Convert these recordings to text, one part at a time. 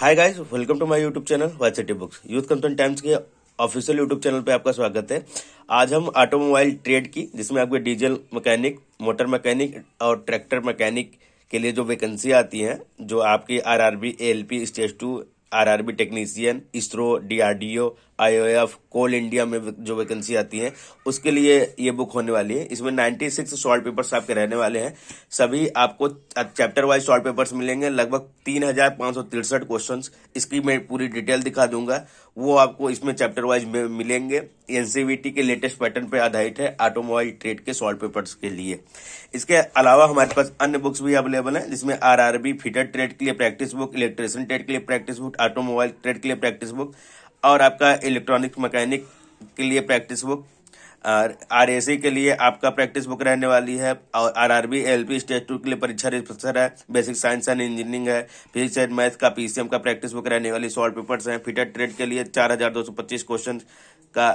hi guys welcome to my YouTube channel White City Books Youth Concern Times के official YouTube channel पे आपका स्वागत है आज हम ऑटोमोबाइल ट्रेड की जिसमें आपके डीजल मैकेनिक मोटर मैकेनिक और ट्रैक्टर मैकेनिक के लिए जो वैकेंसी आती हैं जो आपकी RRB LP stage two RRB technician ISRO DRDO IOF Coal India में जो वैकेंसी आती है उसके लिए ये बुक होने वाली है इसमें 96 शॉर्ट पेपर्स आपके रहने वाले हैं सभी आपको चैप्टर वाइज शॉर्ट पेपर्स मिलेंगे लगभग तीन हजार पांच सौ तिरसठ क्वेश्चन इसकी मैं पूरी डिटेल दिखा दूंगा वो आपको इसमें चैप्टर वाइज मिलेंगे एनसीवीटी e के लेटेस्ट पैटर्न पर आधारित है ऑटोमोबाइल ट्रेड के सॉल्ट पेपर्स के लिए इसके अलावा हमारे पास अन्य बुक्स भी अवेलेबल हैं जिसमें आरआरबी फिटर ट्रेड के लिए प्रैक्टिस बुक इलेक्ट्रिशियन ट्रेड के लिए प्रैक्टिस बुक ऑटोमोबाइल ट्रेड के लिए प्रैक्टिस बुक और आपका इलेक्ट्रॉनिक मैकेनिक के लिए प्रैक्टिस बुक आर एस के लिए आपका प्रैक्टिस बुक रहने वाली है और R R B L P state two के लिए परीक्षा रिप्रेसर है बेसिक साइंस एंड इंजीनियरिंग है फिजिक्स एंड मैथ का पीसीएम का प्रैक्टिस बुक रहने वाली सॉल्व पेपर्स हैं फिटर ट्रेड के लिए चार हजार दो सौ पच्चीस क्वेश्चन का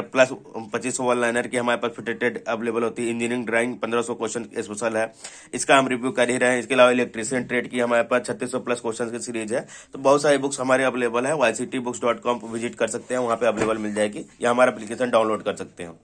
प्लस पच्चीस सौ वन लाइनर की हमारे पास फिटेटेड अवेलेबल होती है इंजीनियरिंग ड्राइंग पंद्रह सौ क्वेश्चन स्पेशल है इसका हम रिव्यू कर ही रहे हैं इसके अलावा इलेक्ट्रीशियन ट्रेड की हमारे पास छत्तीस सौ प्लस क्वेश्चन की सीरीज है तो बहुत सारी बुक्स हमारे अवेलेबल है Y C T books dot com पर विजिट कर सकते हैं वहाँ पर अवेलेबल मिल जाएगी या हमारा अपलीकेशन डाउनलोड कर सकते हैं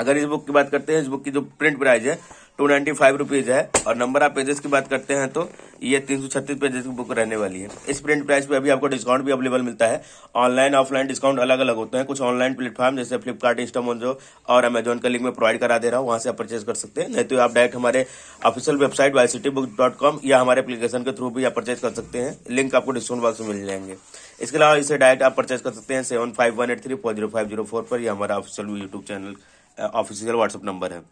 अगर इस बुक की बात करते हैं इस बुक की जो प्रिंट प्राइस है टू नाइन्टी फाइव रुपीज है और नंबर ऑफ पेजेस की बात करते हैं तो ये तीन सौ छत्तीस पेजेस की बुक रहने वाली है इस प्रिंट प्राइस पे अभी आपको डिस्काउंट भी अवेलेबल मिलता है ऑनलाइन ऑफलाइन डिस्काउंट अलग अलग होते हैं कुछ ऑनलाइन प्लेटफॉर्म जैसे फ्लिपकार्ट इंस्टामोजो और अमेजोन का लिंक में प्रोवाइड करा दे रहा हूँ वहां से आप परचेज कर सकते हैं नहीं तो आप डायरेक्ट हमारे ऑफिशियल वेबसाइट वाई या हमारे एप्लीकेशन के थ्रू भी आप परचेज कर सकते हैं लिंक आपको डिस्काउंट बॉक्स में मिल जाएंगे इसके अलावा इसे डायरेक्ट आप परचेज कर सकते हैं seven five one eight three four zero five zero four पर यह हमारा official YouTube channel official WhatsApp number है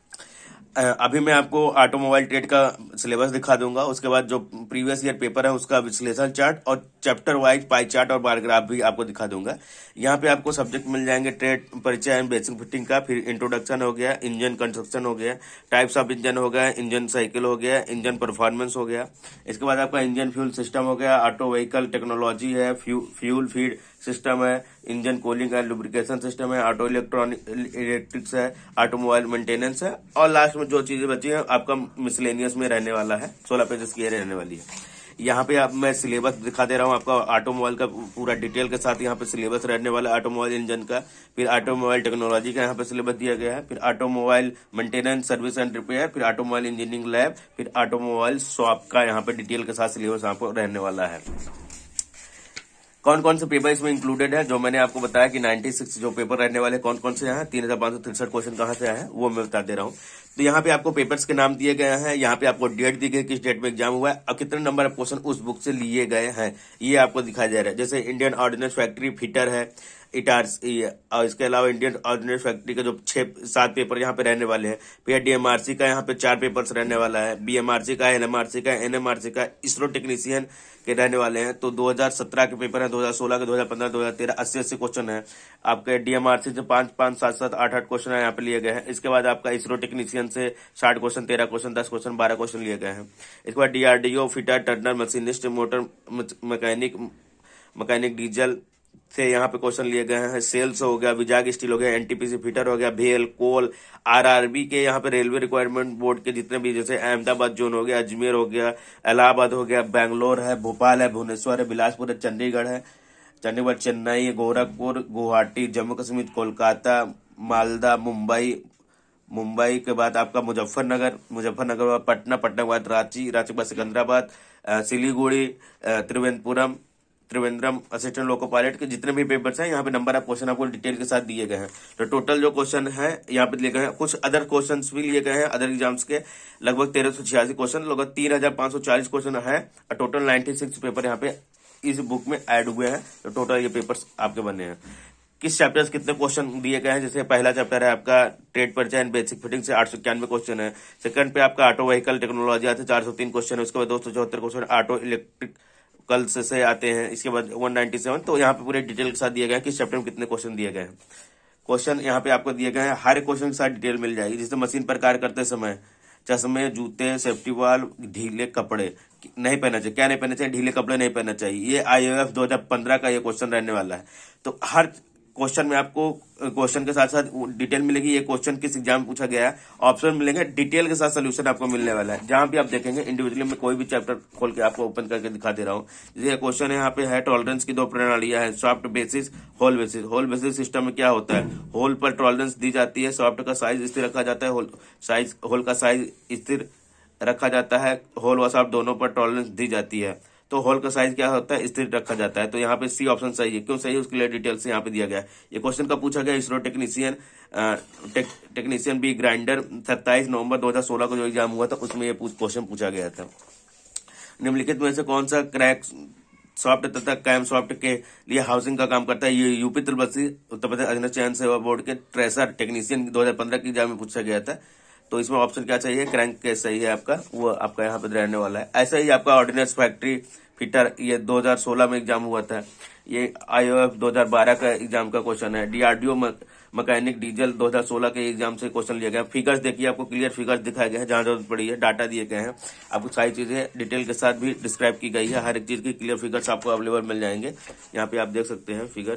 अभी मैं आपको ऑटोमोबाइल ट्रेड का सिलेबस दिखा दूंगा उसके बाद जो प्रीवियस ईयर पेपर है उसका विश्लेषण चार्ट और चैप्टर वाइज पाई चार्ट और बायोग्राफ भी आपको दिखा दूंगा यहाँ पे आपको सब्जेक्ट मिल जाएंगे ट्रेड परिचय एंड बेसिक फिटिंग का फिर इंट्रोडक्शन हो गया इंजन कंस्ट्रक्शन हो गया टाइप्स ऑफ इंजन हो गया इंजन साइकिल हो गया इंजन परफॉर्मेंस हो गया इसके बाद आपका इंजन फ्यूल सिस्टम हो गया ऑटो व्हीकल टेक्नोलॉजी है फ्यूल फीड सिस्टम है इंजन कूलिंग है लुब्रिकेशन सिस्टम है ऑटो इलेक्ट्रॉनिक इलेक्ट्रिक्स है ऑटोमोबाइल मेंटेनेंस है और लास्ट में जो चीजें बची हैं आपका मिसलेनियस में रहने वाला है सोलह पेजेस की रहने वाली है यहाँ पे आप मैं सिलेबस दिखा दे रहा हूँ आपका ऑटोमोबाइल का पूरा डिटेल के साथ यहाँ पे सिलेबस रहने वाला ऑटोमोबाइल इंजन का फिर ऑटोमोबाइल टेक्नोलॉजी का यहाँ पे सिलेबस दिया गया है फिर automobile maintenance service and repair फिर ऑटोमोबाइल इंजीनियरिंग लैब फिर ऑटोमोबाइल शॉप का यहाँ पे डिटेल के साथ सिलेबस यहाँ पर रहने वाला है कौन कौन से पेपर इसमें इंक्लूडेड है जो मैंने आपको बताया कि 96 जो पेपर रहने वाले कौन कौन से हैं तीन हजार पांच सौ तिरसठ क्वेश्चन कहां से है वो मैं बता दे रहा हूं तो यहाँ पे आपको पेपर्स के नाम दिए गए हैं यहाँ पे आपको डेट दी गई किस डेट में एग्जाम हुआ है और कितने नंबर ऑफ क्वेश्चन उस बुक से लिए गए हैं ये आपको दिखाया जा रहा है जैसे इंडियन ऑर्डिनेंस फैक्ट्री फिटर है इटार्स और इसके अलावा इंडियन ऑर्डिनेट फैक्ट्री के जो छह सात पेपर यहाँ पे रहने वाले हैं फिर डीएमआरसी का यहाँ पे चार पेपर्स रहने वाला है बीएमआरसी का एनएमआरसी का एनएमआरसी का इसरो टेक्नीशियन के रहने वाले हैं तो 2017 के पेपर हैं 2016 के 2015 2013 अस्सी अस्सी क्वेश्चन है आपके डीएमआरसी से पांच पांच सात सात आठ आठ क्वेश्चन यहाँ पे लिए गए हैं इसके बाद आपका इसरो टेक्नीशियन से साठ क्वेश्चन तेरह क्वेश्चन दस क्वेश्चन बारह क्वेश्चन लिए गए हैं इसके बाद DRDO fitter turner machinist motor mechanic mechanic diesel से यहाँ पे क्वेश्चन लिए गए हैं सेल्स हो गया विजाग स्टील हो गया एनटीपीसी फिटर हो गया भेल कोल आरआरबी के यहाँ पे रेलवे रिक्वायरमेंट बोर्ड के जितने भी जैसे अहमदाबाद जोन हो गया अजमेर हो गया इलाहाबाद हो गया बैंगलोर है भोपाल है भुवनेश्वर है बिलासपुर है चंडीगढ़ है चंडीगढ़ चेन्नई गोरखपुर गुवाहाटी जम्मू कश्मीर कोलकाता मालदा मुंबई मुंबई के बाद आपका मुजफ्फरनगर मुजफ्फरनगर पटना पटना के बाद रांची रांची के बाद सिकंदराबाद सिलीगुड़ी त्रिवेंद्रपुरम त्रिवेंद्रम असिस्टेंट लोको पायलट के जितने भी पेपर्स हैं यहाँ पे नंबर ऑफ क्वेश्चन आपको डिटेल के साथ दिए गए हैं तो टोटल जो क्वेश्चन है यहाँ पे लिए गए हैं कुछ अदर क्वेश्चन भी लिए गए हैं अदर एग्जाम्स के लगभग तेरह सौ छियासी क्वेश्चन लगभग तीन हजार पांच सौ चालीस क्वेश्चन है और टोटल नाइनटी सिक्स पेपर यहाँ पे इस बुक में एड हुए हैं तो टोटल ये पेपर आपके बने हैं किस चैप्टर कितने क्वेश्चन दिए गए हैं जैसे पहला चैप्टर है आपका ट्रेड परिचय एंड बेसिक फिटिंग से आठ सौ इक्यानवे क्वेश्चन है सेकंड पे आपका ऑटो व्हीकल टेक्नोलॉजी आते चार सौ तीन क्वेश्चन है उसके बाद दो सौ चौहत्तर क्वेश्चन ऑटो इलेक्ट्रिक कल से से आते हैं इसके बाद 197 तो यहाँ पे पूरे डिटेल के साथ दिया गया है किस चैप्टर में कितने क्वेश्चन दिए गए हैं क्वेश्चन यहाँ पे आपको दिए गए हैं हर क्वेश्चन के साथ डिटेल मिल जाएगी जिससे मशीन पर कार्य करते समय चश्मे जूते सेफ्टी वाल ढीले कपड़े नहीं पहनना चाहिए क्या नहीं पहनना चाहिए ढीले कपड़े नहीं पहनना चाहिए ये आई ओ का ये क्वेश्चन रहने वाला है तो हर क्वेश्चन में आपको क्वेश्चन के साथ साथ डिटेल मिलेगी ये क्वेश्चन किस एग्जाम में पूछा गया है ऑप्शन मिलेंगे डिटेल के साथ सोल्यूशन आपको मिलने वाला है जहां भी आप देखेंगे इंडिविजुअली में कोई भी चैप्टर खोल के आपको ओपन करके दिखा दे रहा हूँ जैसे क्वेश्चन है यहाँ पे है टॉलरेंस की दो प्रणालियां है shaft basis hole basis hole basis system में क्या होता है होल पर टॉलरेंस दी जाती है सॉफ्ट का साइज स्थिर रखा जाता है होल साइज होल का साइज स्थिर रखा जाता है होल व सॉफ्ट दोनों पर टॉलरेंस दी जाती है तो हॉल का साइज क्या होता है स्थिर रखा जाता है तो यहाँ पे सी ऑप्शन सही है क्यों सही है उसके लिए डिटेल्स यहाँ पे दिया गया ये क्वेश्चन का पूछा गया ISRO technician technician B grinder सत्ताईस नवंबर 2016 को जो एग्जाम हुआ था उसमें ये क्वेश्चन पूछा गया था निम्नलिखित में से कौन सा क्रैक सॉफ्ट तथा कैम सॉफ्ट के लिए हाउसिंग का काम करता है ये यूपी त्रिवसी उत्तर प्रदेश अग्नि चयन सेवा बोर्ड के ट्रेसर टेक्नीशियन 2015 के एग्जाम में पूछा गया था तो इसमें ऑप्शन क्या चाहिए क्रैंक केस सही है आपका वो आपका यहाँ पे रहने वाला है ऐसा ही आपका ऑर्डिनेंस फैक्ट्री फिटर ये 2016 में एग्जाम हुआ था ये आईओएफ 2012 का एग्जाम का क्वेश्चन है डीआरडीओ मैकेनिक डीजल 2016 के एग्जाम से क्वेश्चन लिया गया फिगर्स देखिए आपको क्लियर फिगर्स दिखाया गया है जहां जरूरत पड़ी है डाटा दिए गए हैं आपको सारी चीजें डिटेल के साथ भी डिस्क्राइब की गई है हर एक चीज की क्लियर फिगर्स आपको अवेलेबल मिल जाएंगे यहाँ पे आप देख सकते हैं फिगर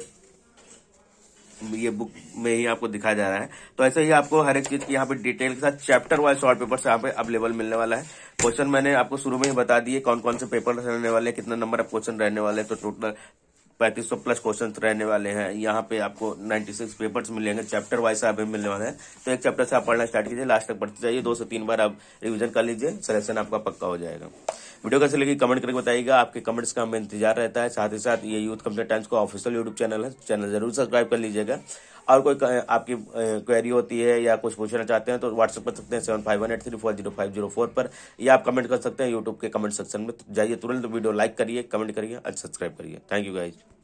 ये बुक में ही आपको दिखाया जा रहा है तो ऐसे ही आपको हर एक चीज की यहाँ पे डिटेल के साथ चैप्टर वाइज शॉर्ट पेपर यहाँ पे अवेलेबल मिलने वाला है क्वेश्चन मैंने आपको शुरू में ही बता दिए कौन कौन से पेपर रहने वाले कितना नंबर ऑफ क्वेश्चन रहने वाले तो टोटल पैंतीस सौ प्लस क्वेश्चन रहने वाले हैं यहाँ पे आपको 96 पेपर्स मिलेंगे चैप्टर वाइज आप मिलने वाले हैं तो एक चैप्टर से आप पढ़ना स्टार्ट कीजिए लास्ट तक पढ़ते जाइए दो से तीन बार आप रिवीजन कर लीजिए सिलेक्शन आपका पक्का हो जाएगा वीडियो कैसे लगी कमेंट करके बताइएगा आपके कमेंट्स का हमें इंतजार रहता है साथ ही साथ ये यूथ कंप्यूटर टाइम्स का ऑफिशियल यूट्यूब चैनल है चैनल जरूर सब्सक्राइब कर लीजिएगा और कोई आपकी क्वेरी होती है या कुछ पूछना चाहते हैं तो व्हाट्सएप कर सकते हैं seven five one eight three four zero five zero four पर या आप कमेंट कर सकते हैं यूट्यूब के कमेंट सेक्शन में तो जाइए तुरंत वीडियो लाइक करिए कमेंट करिए और सब्सक्राइब करिए थैंक यू गाइज